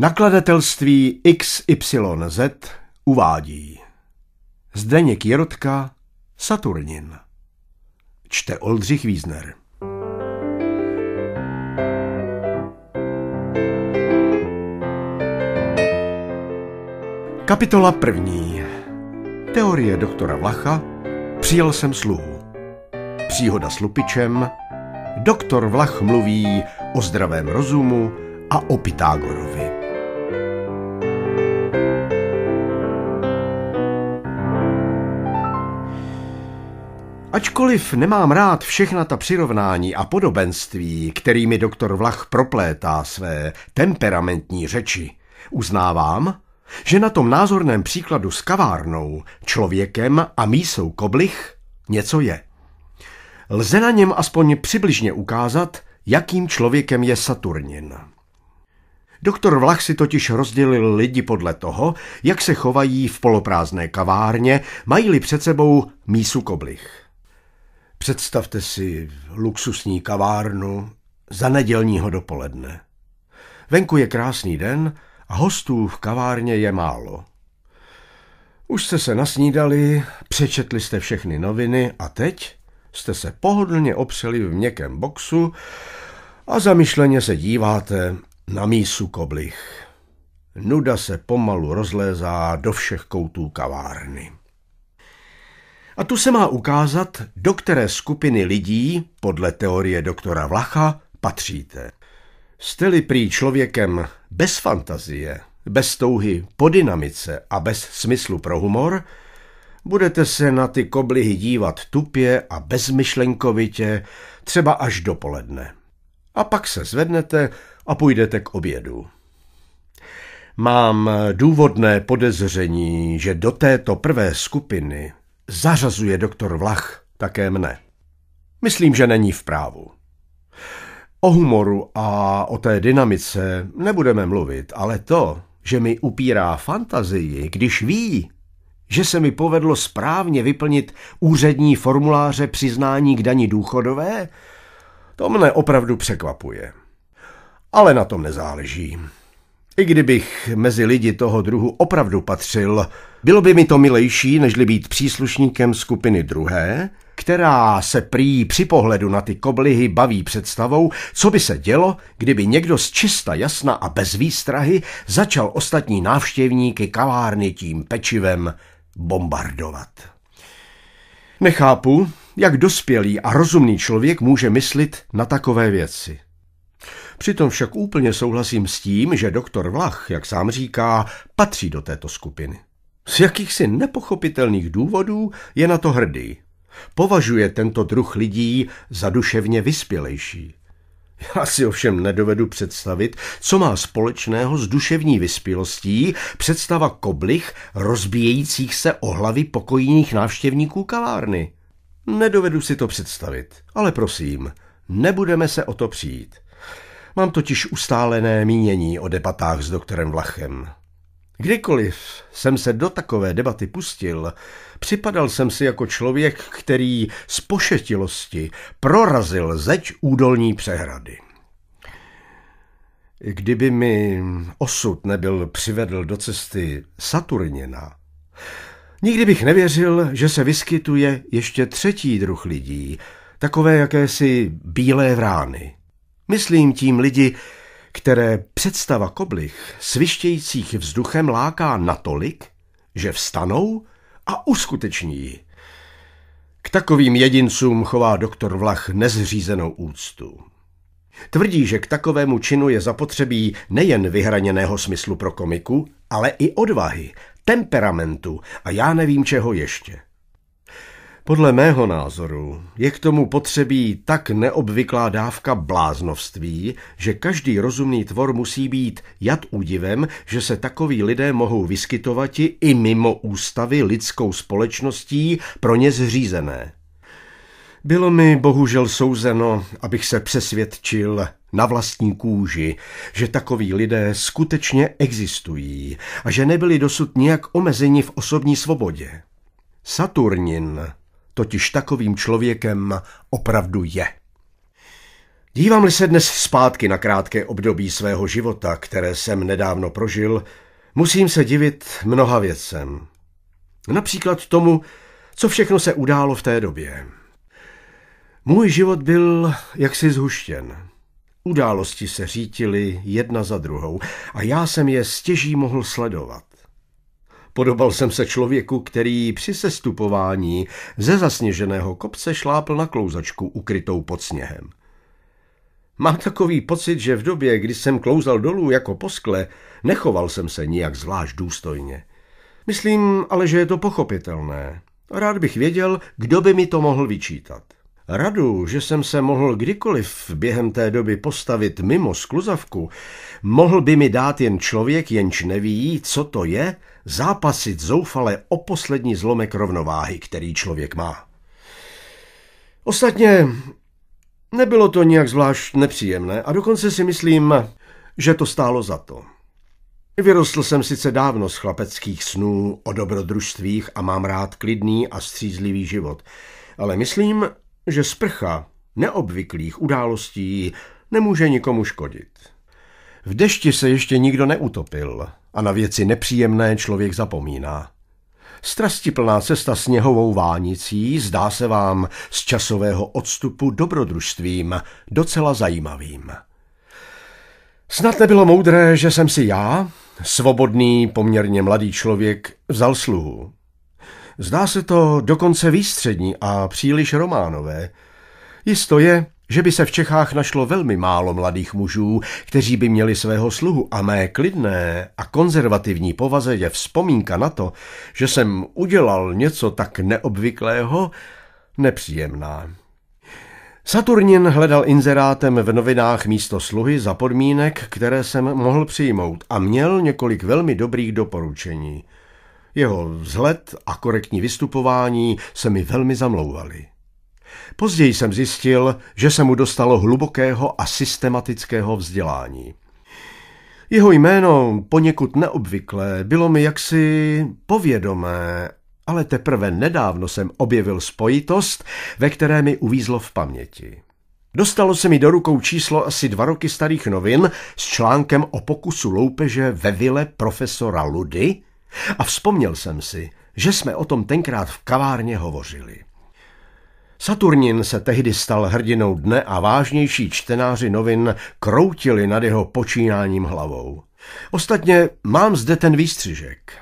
Nakladatelství XYZ uvádí Zdeněk Jerotka, Saturnin Čte Oldřich Wiesner Kapitola první Teorie doktora Vlacha Přijel jsem sluhu Příhoda s lupičem Doktor Vlach mluví o zdravém rozumu a o Pythagorovi. Ačkoliv nemám rád všechna ta přirovnání a podobenství, kterými doktor Vlach proplétá své temperamentní řeči, uznávám, že na tom názorném příkladu s kavárnou, člověkem a mísou koblich něco je. Lze na něm aspoň přibližně ukázat, jakým člověkem je Saturnin. Doktor Vlach si totiž rozdělil lidi podle toho, jak se chovají v poloprázdné kavárně, mají-li před sebou mísu koblich. Představte si luxusní kavárnu za nedělního dopoledne. Venku je krásný den a hostů v kavárně je málo. Už jste se nasnídali, přečetli jste všechny noviny a teď jste se pohodlně opřeli v měkkém boxu a zamyšleně se díváte na mísu koblih. Nuda se pomalu rozlézá do všech koutů kavárny. A tu se má ukázat, do které skupiny lidí, podle teorie doktora Vlacha, patříte. Jste-li prý člověkem bez fantazie, bez touhy po dynamice a bez smyslu pro humor, budete se na ty koblihy dívat tupě a bezmyšlenkovitě, třeba až dopoledne. A pak se zvednete a půjdete k obědu. Mám důvodné podezření, že do této prvé skupiny zařazuje doktor Vlach také mne. Myslím, že není v právu. O humoru a o té dynamice nebudeme mluvit, ale to, že mi upírá fantazii, když ví, že se mi povedlo správně vyplnit úřední formuláře přiznání k dani důchodové, to mne opravdu překvapuje. Ale na tom nezáleží. I kdybych mezi lidi toho druhu opravdu patřil, bylo by mi to milejší, nežli být příslušníkem skupiny druhé, která se prý při pohledu na ty koblihy baví představou, co by se dělo, kdyby někdo z čista jasna a bez výstrahy začal ostatní návštěvníky kavárny tím pečivem bombardovat. Nechápu, jak dospělý a rozumný člověk může myslit na takové věci. Přitom však úplně souhlasím s tím, že doktor Vlach, jak sám říká, patří do této skupiny. Z jakýchsi nepochopitelných důvodů je na to hrdý. Považuje tento druh lidí za duševně vyspělejší. Já si ovšem nedovedu představit, co má společného s duševní vyspělostí představa koblich rozbíjejících se o hlavy pokojních návštěvníků kavárny. Nedovedu si to představit, ale prosím, nebudeme se o to přijít. Mám totiž ustálené mínění o debatách s doktorem Vlachem. Kdykoliv jsem se do takové debaty pustil, připadal jsem si jako člověk, který z pošetilosti prorazil zeď údolní přehrady. Kdyby mi osud nebyl přivedl do cesty Saturnina, nikdy bych nevěřil, že se vyskytuje ještě třetí druh lidí, takové jakési bílé vrány. Myslím tím lidi, které představa koblich svištějících vzduchem láká natolik, že vstanou a uskuteční ji. K takovým jedincům chová doktor Vlach nezřízenou úctu. Tvrdí, že k takovému činu je zapotřebí nejen vyhraněného smyslu pro komiku, ale i odvahy, temperamentu a já nevím čeho ještě. Podle mého názoru je k tomu potřebí tak neobvyklá dávka bláznovství, že každý rozumný tvor musí být jad údivem, že se takoví lidé mohou vyskytovat i mimo ústavy lidskou společností pro ně zřízené. Bylo mi bohužel souzeno, abych se přesvědčil na vlastní kůži, že takoví lidé skutečně existují a že nebyli dosud nijak omezeni v osobní svobodě. Saturnin totiž takovým člověkem opravdu je. Dívám-li se dnes zpátky na krátké období svého života, které jsem nedávno prožil, musím se divit mnoha věcem. Například tomu, co všechno se událo v té době. Můj život byl jaksi zhuštěn. Události se řítily jedna za druhou a já jsem je stěží mohl sledovat. Podobal jsem se člověku, který při sestupování ze zasněženého kopce šlápl na klouzačku ukrytou pod sněhem. Mám takový pocit, že v době, kdy jsem klouzal dolů jako poskle, nechoval jsem se nijak zvlášť důstojně. Myslím ale, že je to pochopitelné. Rád bych věděl, kdo by mi to mohl vyčítat. Radu, že jsem se mohl kdykoliv během té doby postavit mimo skluzavku, mohl by mi dát jen člověk, jenž neví, co to je, zápasit zoufale o poslední zlomek rovnováhy, který člověk má. Ostatně nebylo to nijak zvlášť nepříjemné a dokonce si myslím, že to stálo za to. Vyrostl jsem sice dávno z chlapeckých snů o dobrodružstvích a mám rád klidný a střízlivý život, ale myslím, že sprcha neobvyklých událostí nemůže nikomu škodit. V dešti se ještě nikdo neutopil a na věci nepříjemné člověk zapomíná. Strastiplná cesta sněhovou vánicí zdá se vám z časového odstupu dobrodružstvím docela zajímavým. Snad nebylo moudré, že jsem si já, svobodný, poměrně mladý člověk, vzal sluhu. Zdá se to dokonce výstřední a příliš románové. Jisto je, že by se v Čechách našlo velmi málo mladých mužů, kteří by měli svého sluhu a mé klidné a konzervativní povaze je vzpomínka na to, že jsem udělal něco tak neobvyklého, nepříjemná. Saturnin hledal inzerátem v novinách místo sluhy za podmínek, které jsem mohl přijmout a měl několik velmi dobrých doporučení – jeho vzhled a korektní vystupování se mi velmi zamlouvali. Později jsem zjistil, že se mu dostalo hlubokého a systematického vzdělání. Jeho jméno, poněkud neobvyklé, bylo mi jaksi povědomé, ale teprve nedávno jsem objevil spojitost, ve které mi uvízlo v paměti. Dostalo se mi do rukou číslo asi dva roky starých novin s článkem o pokusu loupeže ve vile profesora Ludy, a vzpomněl jsem si, že jsme o tom tenkrát v kavárně hovořili. Saturnin se tehdy stal hrdinou dne a vážnější čtenáři novin kroutili nad jeho počínáním hlavou. Ostatně mám zde ten výstřižek.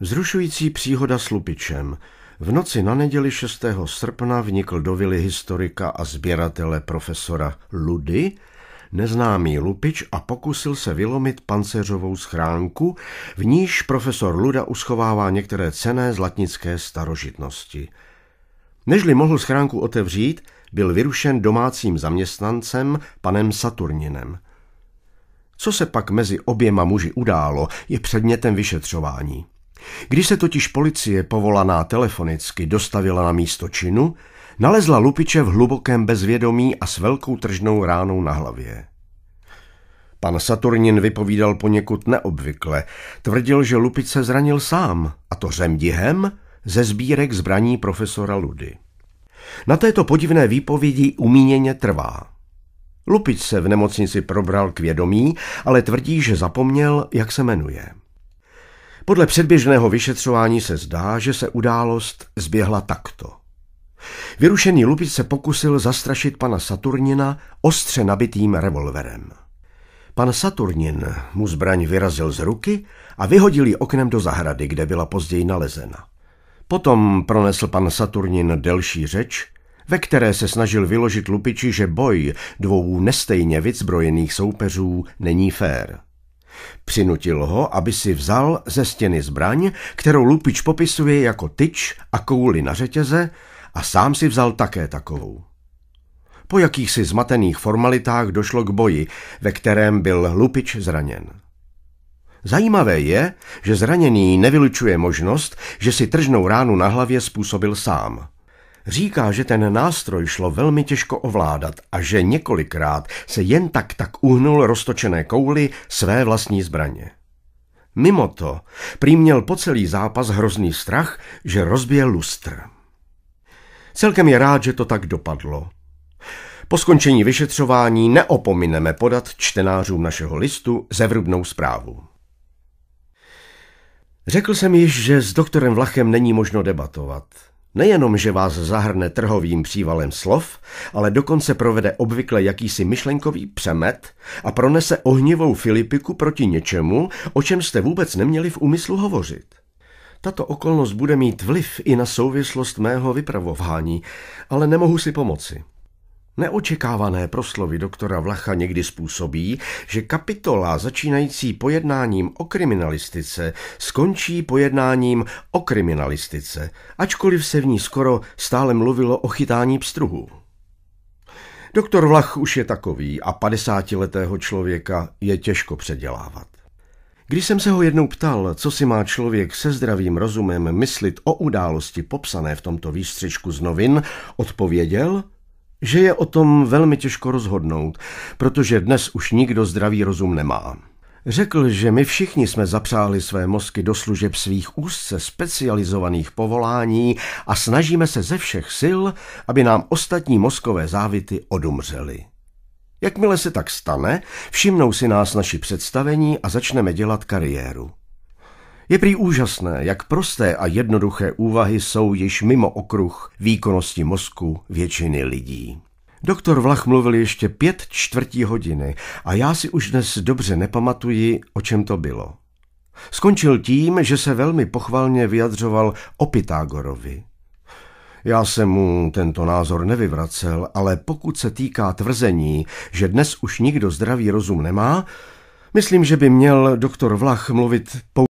Vzrušující příhoda s lupičem. V noci na neděli 6. srpna vnikl do vily historika a sběratele profesora Ludy neznámý lupič a pokusil se vylomit pancéřovou schránku, v níž profesor Luda uschovává některé cené zlatnické starožitnosti. Nežli mohl schránku otevřít, byl vyrušen domácím zaměstnancem, panem Saturninem. Co se pak mezi oběma muži událo, je předmětem vyšetřování. Když se totiž policie povolaná telefonicky dostavila na místo činu, Nalezla Lupiče v hlubokém bezvědomí a s velkou tržnou ránou na hlavě. Pan Saturnin vypovídal poněkud neobvykle. Tvrdil, že Lupič se zranil sám, a to řemdihem ze sbírek zbraní profesora Ludy. Na této podivné výpovědi umíněně trvá. Lupič se v nemocnici probral k vědomí, ale tvrdí, že zapomněl, jak se jmenuje. Podle předběžného vyšetřování se zdá, že se událost zběhla takto. Vyrušený lupič se pokusil zastrašit pana Saturnina ostře nabitým revolverem. Pan Saturnin mu zbraň vyrazil z ruky a vyhodil ji oknem do zahrady, kde byla později nalezena. Potom pronesl pan Saturnin delší řeč, ve které se snažil vyložit lupiči, že boj dvou nestejně vyzbrojených soupeřů není fér. Přinutil ho, aby si vzal ze stěny zbraň, kterou lupič popisuje jako tyč a kouli na řetěze a sám si vzal také takovou. Po jakýchsi zmatených formalitách došlo k boji, ve kterém byl Lupič zraněn. Zajímavé je, že zraněný nevylučuje možnost, že si tržnou ránu na hlavě způsobil sám. Říká, že ten nástroj šlo velmi těžko ovládat a že několikrát se jen tak tak uhnul roztočené kouly své vlastní zbraně. Mimo to, prý měl po celý zápas hrozný strach, že rozbije lustr. Celkem je rád, že to tak dopadlo. Po skončení vyšetřování neopomineme podat čtenářům našeho listu zevrubnou zprávu. Řekl jsem již, že s doktorem Vlachem není možno debatovat. Nejenom, že vás zahrne trhovým přívalem slov, ale dokonce provede obvykle jakýsi myšlenkový přemet a pronese ohnivou Filipiku proti něčemu, o čem jste vůbec neměli v úmyslu hovořit. Tato okolnost bude mít vliv i na souvislost mého vypravování, ale nemohu si pomoci. Neočekávané proslovy doktora Vlacha někdy způsobí, že kapitola začínající pojednáním o kriminalistice skončí pojednáním o kriminalistice, ačkoliv se v ní skoro stále mluvilo o chytání pstruhů. Doktor Vlach už je takový a padesátiletého člověka je těžko předělávat. Když jsem se ho jednou ptal, co si má člověk se zdravým rozumem myslit o události popsané v tomto výstřičku z novin, odpověděl, že je o tom velmi těžko rozhodnout, protože dnes už nikdo zdravý rozum nemá. Řekl, že my všichni jsme zapřáli své mozky do služeb svých úzce specializovaných povolání a snažíme se ze všech sil, aby nám ostatní mozkové závity odumřely. Jakmile se tak stane, všimnou si nás naši představení a začneme dělat kariéru. Je prý úžasné, jak prosté a jednoduché úvahy jsou již mimo okruh výkonnosti mozku většiny lidí. Doktor Vlach mluvil ještě pět čtvrtí hodiny a já si už dnes dobře nepamatuji, o čem to bylo. Skončil tím, že se velmi pochvalně vyjadřoval o Pythagorovi. Já jsem mu tento názor nevyvracel, ale pokud se týká tvrzení, že dnes už nikdo zdravý rozum nemá, myslím, že by měl doktor Vlach mluvit pouze